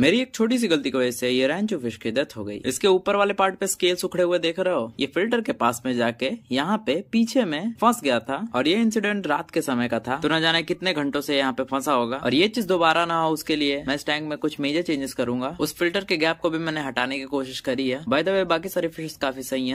मेरी एक छोटी सी गलती की वजह से ये रैंचो फिश की डेथ हो गई इसके ऊपर वाले पार्ट पे स्केल उखड़े हुए देख रहे हो ये फिल्टर के पास में जाके यहाँ पे पीछे में फंस गया था और ये इंसिडेंट रात के समय का था तो न जाने कितने घंटों से यहाँ पे फंसा होगा और ये चीज दोबारा ना हो उसके लिए मैं इस टैंक में कुछ मेजर चेंजेस करूंगा उस फिल्टर के गैप को भी मैंने हटाने की कोशिश करी है बाय द वे बाकी सारी फिश काफी सही है